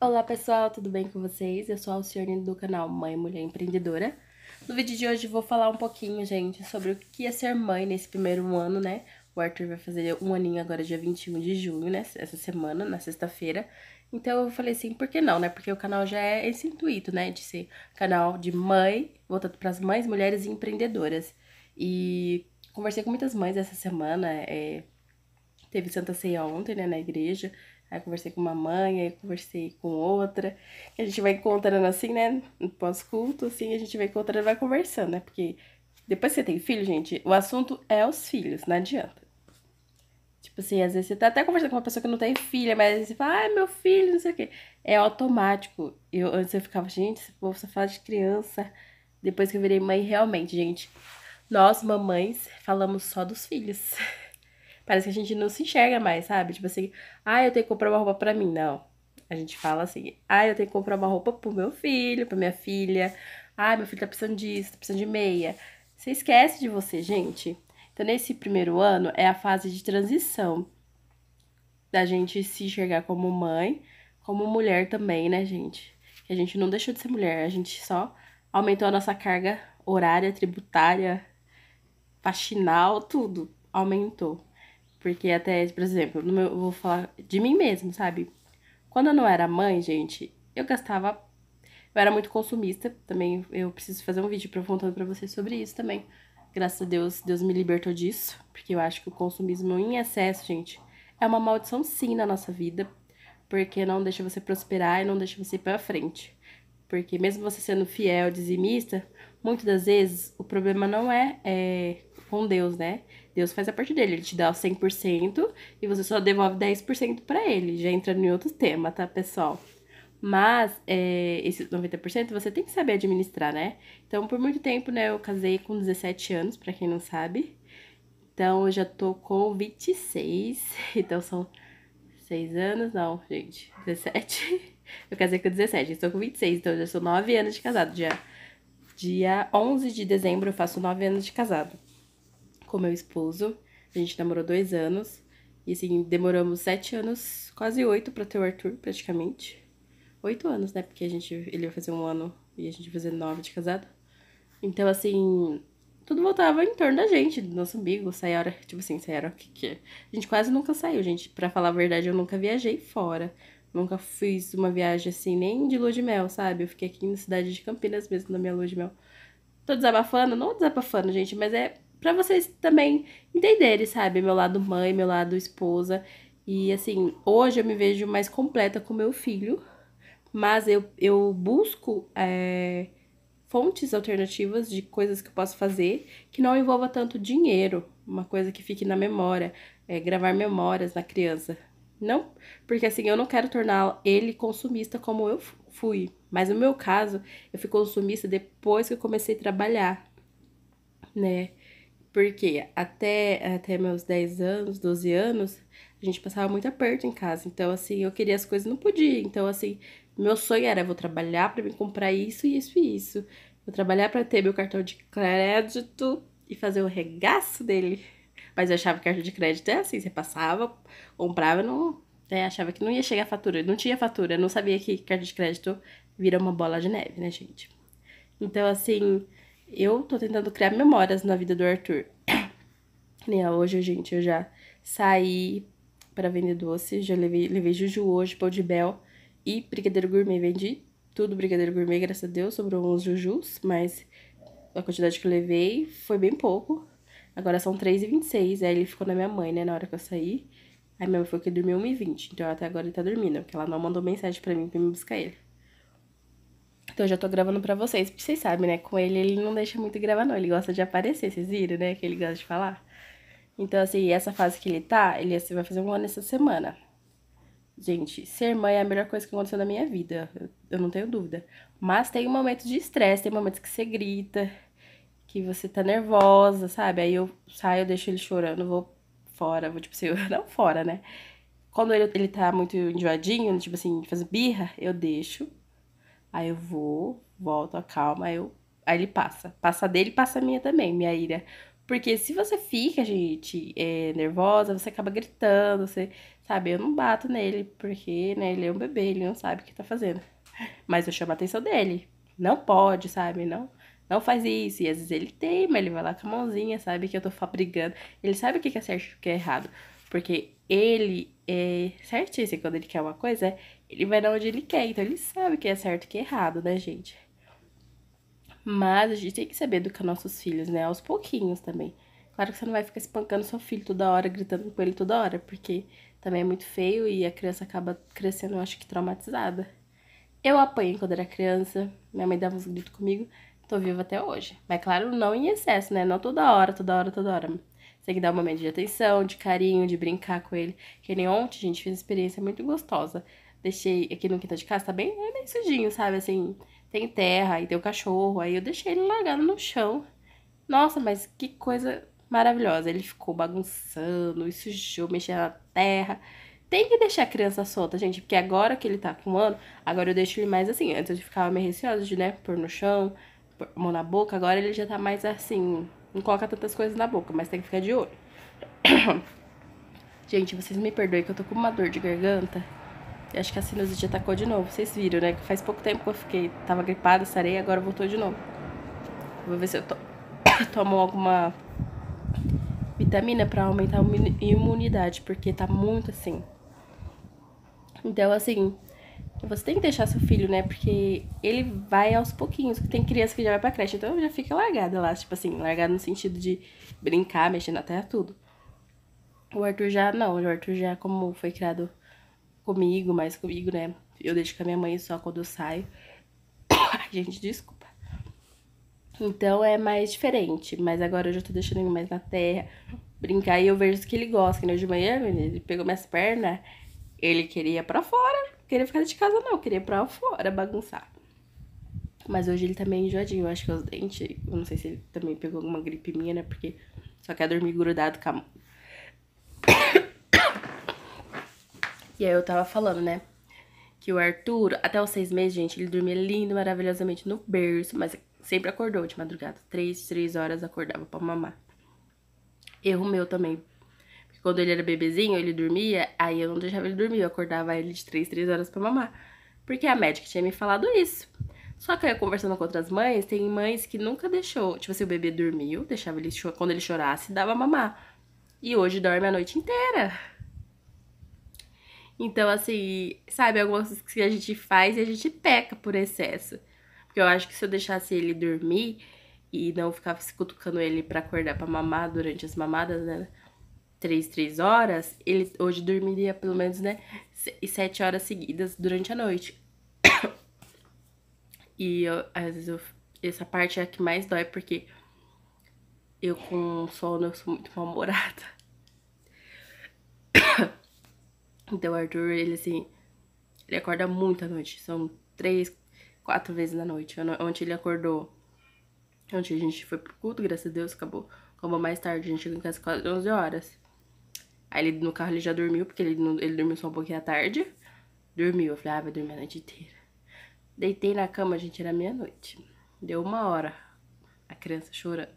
Olá pessoal, tudo bem com vocês? Eu sou a Alcione do canal Mãe Mulher Empreendedora. No vídeo de hoje vou falar um pouquinho, gente, sobre o que é ser mãe nesse primeiro ano, né? O Arthur vai fazer um aninho agora, dia 21 de junho, né? Essa semana, na sexta-feira. Então eu falei assim, por que não, né? Porque o canal já é esse intuito, né? De ser canal de mãe, voltado para as mães, mulheres e empreendedoras. E conversei com muitas mães essa semana, é... teve Santa Ceia ontem, né, na igreja, Aí conversei com uma mãe, aí conversei com outra. E a gente vai encontrando assim, né? No pós-culto, assim, a gente vai encontrando, e vai conversando, né? Porque depois que você tem filho, gente, o assunto é os filhos, não adianta. Tipo assim, às vezes você tá até conversando com uma pessoa que não tem filha, mas você fala, ai, ah, meu filho, não sei o quê. É automático. Eu, antes eu ficava, gente, esse povo só fala de criança. Depois que eu virei mãe, realmente, gente, nós, mamães, falamos só dos filhos. Parece que a gente não se enxerga mais, sabe? Tipo assim, ah, eu tenho que comprar uma roupa pra mim. Não. A gente fala assim, ah, eu tenho que comprar uma roupa pro meu filho, pra minha filha. Ah, meu filho tá precisando disso, tá precisando de meia. Você esquece de você, gente. Então, nesse primeiro ano é a fase de transição da gente se enxergar como mãe, como mulher também, né, gente? Que a gente não deixou de ser mulher, a gente só aumentou a nossa carga horária, tributária, faxinal, tudo aumentou. Porque até, por exemplo, meu, eu vou falar de mim mesmo, sabe? Quando eu não era mãe, gente, eu gastava. Eu era muito consumista também. Eu preciso fazer um vídeo perguntando pra vocês sobre isso também. Graças a Deus, Deus me libertou disso. Porque eu acho que o consumismo em excesso, gente, é uma maldição sim na nossa vida. Porque não deixa você prosperar e não deixa você ir pra frente. Porque mesmo você sendo fiel, dizimista, muitas das vezes o problema não é, é com Deus, né? Deus faz a parte dele, ele te dá 100% e você só devolve 10% para ele. Já entra em outro tema, tá, pessoal? Mas é, esses 90% você tem que saber administrar, né? Então, por muito tempo, né, eu casei com 17 anos, para quem não sabe. Então, eu já tô com 26. Então, são 6 anos, não, gente, 17. Eu casei com 17, estou com 26, então eu já sou 9 anos de casado. Dia, dia 11 de dezembro eu faço 9 anos de casado com meu esposo. A gente namorou dois anos. E assim, demoramos sete anos, quase oito para ter o Arthur, praticamente. Oito anos, né? Porque a gente, ele ia fazer um ano e a gente ia fazer nove de casado. Então, assim, tudo voltava em torno da gente, do nosso umbigo, hora, tipo assim, hora o que que é? A gente quase nunca saiu, gente. Pra falar a verdade, eu nunca viajei fora. Nunca fiz uma viagem assim, nem de lua de mel, sabe? Eu fiquei aqui na cidade de Campinas mesmo, na minha lua de mel. Tô desabafando? Não desabafando, gente, mas é para vocês também entenderem, sabe? Meu lado mãe, meu lado esposa. E assim, hoje eu me vejo mais completa com meu filho, mas eu, eu busco é, fontes alternativas de coisas que eu posso fazer que não envolva tanto dinheiro, uma coisa que fique na memória, é, gravar memórias na criança. Não, porque assim, eu não quero tornar ele consumista como eu fui. Mas no meu caso, eu fui consumista depois que eu comecei a trabalhar, né? Porque até, até meus 10 anos, 12 anos, a gente passava muito aperto em casa. Então, assim, eu queria as coisas não podia. Então, assim, meu sonho era: vou trabalhar para me comprar isso, isso e isso. Vou trabalhar para ter meu cartão de crédito e fazer o regaço dele. Mas eu achava que cartão de crédito é assim: você passava, comprava, não. É, achava que não ia chegar a fatura. Não tinha fatura. Não sabia que cartão de crédito vira uma bola de neve, né, gente? Então, assim eu tô tentando criar memórias na vida do Arthur. Nem né, hoje, gente, eu já saí para vender doce, já levei, levei juju hoje, pão de bel e brigadeiro gourmet. Vendi tudo brigadeiro gourmet, graças a Deus, sobrou uns jujus, mas a quantidade que eu levei foi bem pouco. Agora são 3h26, aí ele ficou na minha mãe, né, na hora que eu saí. Aí minha mãe foi que dormiu 1h20, então até agora ele tá dormindo, porque ela não mandou mensagem pra mim pra me buscar ele. Então eu já tô gravando pra vocês, porque vocês sabem, né? Com ele, ele não deixa muito gravar, não. Ele gosta de aparecer, vocês viram, né? Que ele gosta de falar. Então, assim, essa fase que ele tá, ele assim, vai fazer um ano essa semana. Gente, ser mãe é a melhor coisa que aconteceu na minha vida, eu, eu não tenho dúvida. Mas tem momentos de estresse, tem momentos que você grita, que você tá nervosa, sabe? Aí eu saio, deixo ele chorando, vou fora, vou tipo assim, não fora, né? Quando ele, ele tá muito enjoadinho, tipo assim, fazendo birra, eu deixo Aí eu vou, volto, acalma, aí, eu, aí ele passa. Passa dele, passa a minha também, minha ira. Porque se você fica, gente, é, nervosa, você acaba gritando, você, sabe? Eu não bato nele, porque, né, ele é um bebê, ele não sabe o que tá fazendo. Mas eu chamo a atenção dele. Não pode, sabe? Não não faz isso. E às vezes ele tem, mas ele vai lá com a mãozinha, sabe que eu tô fabricando. Ele sabe o que é certo e o que é errado. Porque ele é certíssimo quando ele quer uma coisa, ele vai dar onde ele quer. Então ele sabe o que é certo e o que é errado, né, gente? Mas a gente tem que saber educar nossos filhos, né? Aos pouquinhos também. Claro que você não vai ficar espancando seu filho toda hora, gritando com ele toda hora, porque também é muito feio e a criança acaba crescendo, eu acho que traumatizada. Eu apanhei quando era criança, minha mãe dava uns gritos comigo, tô viva até hoje. Mas claro, não em excesso, né? Não toda hora, toda hora, toda hora tem que dar um momento de atenção, de carinho, de brincar com ele. Que nem ontem, gente, fiz uma experiência muito gostosa. Deixei aqui no quintal de casa, tá bem, é bem sujinho, sabe? Assim, tem terra e tem o cachorro. Aí eu deixei ele largado no chão. Nossa, mas que coisa maravilhosa. Ele ficou bagunçando, sujou, mexendo na terra. Tem que deixar a criança solta, gente, porque agora que ele tá com um ano, agora eu deixo ele mais assim. Antes eu ficava meio receosa de, né, pôr no chão, pôr mão na boca, agora ele já tá mais assim, não coloca tantas coisas na boca, mas tem que ficar de olho. Gente, vocês me perdoem que eu tô com uma dor de garganta. E acho que a sinusite atacou de novo. Vocês viram, né? Faz pouco tempo que eu fiquei. Tava gripada, sarei, agora voltou de novo. Vou ver se eu to... tomo alguma vitamina pra aumentar a imunidade, porque tá muito assim. Então, assim, você tem que deixar seu filho, né? Porque ele vai aos pouquinhos. Tem criança que já vai pra creche, então já fica largada lá, tipo assim, largada no sentido de brincar, mexer na terra, tudo. O Arthur já, não, o Arthur já, como foi criado comigo, mais comigo, né? Eu deixo com a minha mãe só quando eu saio. Gente, desculpa. Então é mais diferente, mas agora eu já tô deixando ele mais na terra, brincar, e eu vejo que ele gosta, que né? De manhã, ele pegou minhas pernas, ele queria ir pra fora queria ficar de casa, não. Eu queria ir pra fora bagunçar. Mas hoje ele tá meio enjoadinho, eu acho que é os dentes. Eu não sei se ele também pegou alguma gripe minha, né? Porque só quer dormir grudado com a E aí eu tava falando, né? Que o Arthur, até os seis meses, gente, ele dormia lindo, maravilhosamente no berço, mas sempre acordou de madrugada. Três, três horas acordava pra mamar. Erro meu também quando ele era bebezinho, ele dormia, aí eu não deixava ele dormir, eu acordava ele de 3, 3 horas para mamar. Porque a médica tinha me falado isso. Só que eu conversando com outras mães, tem mães que nunca deixou, tipo assim, o bebê dormiu, deixava ele quando ele chorasse, dava mamar. E hoje dorme a noite inteira. Então, assim, sabe, algumas coisas que a gente faz e a gente peca por excesso. Porque eu acho que se eu deixasse ele dormir e não ficasse cutucando ele para acordar para mamar durante as mamadas, né? três, três horas, ele hoje dormiria pelo menos, né, sete horas seguidas durante a noite. E eu, às vezes eu, essa parte é a que mais dói, porque eu com sono eu sou muito mal-humorada. Então o Arthur, ele assim, ele acorda muito à noite. São três, quatro vezes na noite. Ontem ele acordou. Ontem a gente foi pro culto, graças a Deus, acabou. Acabou mais tarde, a gente chegou em casa quase 11 horas. Aí ele, no carro ele já dormiu, porque ele, ele dormiu só um pouquinho à tarde. Dormiu, eu falei, ah, vai dormir a noite inteira. Deitei na cama, gente, era meia-noite. Deu uma hora, a criança chorando.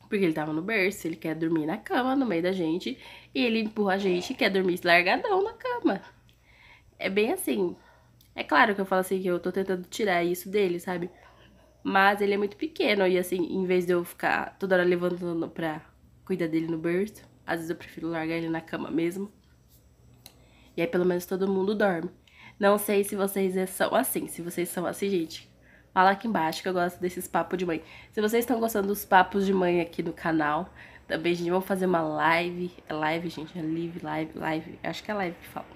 Porque ele tava no berço, ele quer dormir na cama, no meio da gente. E ele empurra a gente e quer dormir largadão na cama. É bem assim. É claro que eu falo assim que eu tô tentando tirar isso dele, sabe? Mas ele é muito pequeno e assim, em vez de eu ficar toda hora levantando pra cuidar dele no berço, às vezes eu prefiro largar ele na cama mesmo. E aí pelo menos todo mundo dorme. Não sei se vocês é são assim. Se vocês são assim, gente, fala aqui embaixo que eu gosto desses papos de mãe. Se vocês estão gostando dos papos de mãe aqui no canal, também, gente, vamos fazer uma live. É live, gente, é live, live, live. Acho que é live que fala.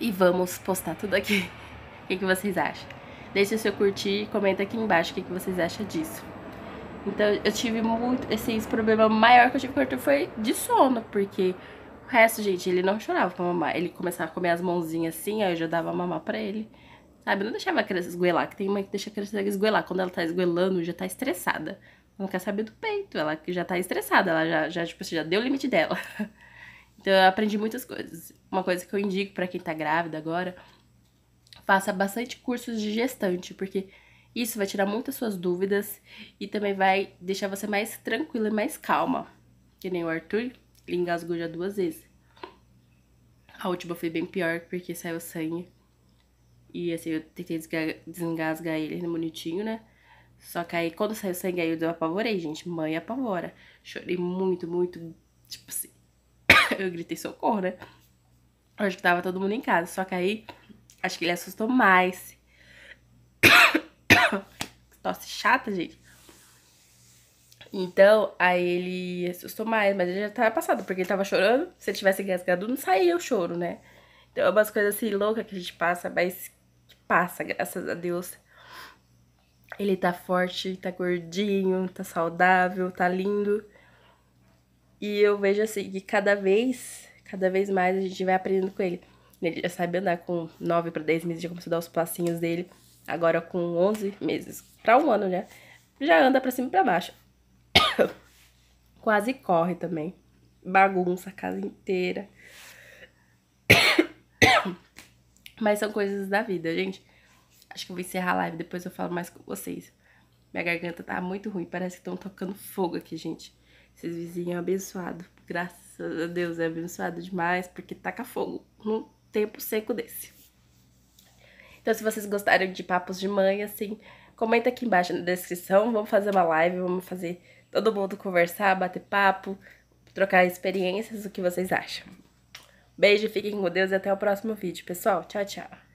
E vamos postar tudo aqui. o que, que vocês acham? Deixe o seu curtir e comenta aqui embaixo o que, que vocês acham disso. Então eu tive muito. Assim, esse, problema maior que eu tive com o Arthur foi de sono, porque o resto, gente, ele não chorava pra mamar. Ele começava a comer as mãozinhas assim, aí eu já dava mamar pra ele. Sabe? não deixava a criança esguelar, que tem mãe que deixa a criança esguelar. Quando ela tá esguelando já tá estressada. Ela não quer saber do peito, ela já tá estressada, ela já, já, tipo, assim, já deu o limite dela. Então eu aprendi muitas coisas. Uma coisa que eu indico para quem tá grávida agora, faça bastante cursos de gestante, porque isso vai tirar muitas suas dúvidas e também vai deixar você mais tranquila e mais calma. Que nem o Arthur, ele engasgou já duas vezes. A última foi bem pior porque saiu sangue. E assim, eu tentei desengasgar ele bonitinho, né? Só que aí, quando saiu sangue, aí eu apavorei, gente. Mãe apavora. Chorei muito, muito. Tipo assim. eu gritei socorro, né? Eu acho que tava todo mundo em casa. Só que aí, acho que ele assustou mais. tosse é chata, gente. Então, aí ele assustou mais, mas ele já tava passado, porque ele tava chorando. Se ele tivesse engasgado, não saía o choro, né? Então, é umas coisas assim loucas que a gente passa, mas que passa, graças a Deus. Ele tá forte, tá gordinho, tá saudável, tá lindo. E eu vejo assim que cada vez, cada vez mais a gente vai aprendendo com ele. Ele já sabe andar com 9 para 10 meses, já começou a dar os passinhos dele agora com 11 meses, para um ano já, né? já anda para cima e pra baixo. Quase corre também. Bagunça a casa inteira. Mas são coisas da vida, gente. Acho que eu vou encerrar a live, depois eu falo mais com vocês. Minha garganta tá muito ruim, parece que estão tocando fogo aqui, gente. Esses vizinhos é abençoado. Graças a Deus, é abençoado demais, porque taca fogo num tempo seco desse. Então, se vocês gostaram de papos de mãe, assim, comenta aqui embaixo na descrição. Vamos fazer uma live, vamos fazer todo mundo conversar, bater papo, trocar experiências, o que vocês acham. Beijo, fiquem com Deus e até o próximo vídeo, pessoal. Tchau, tchau.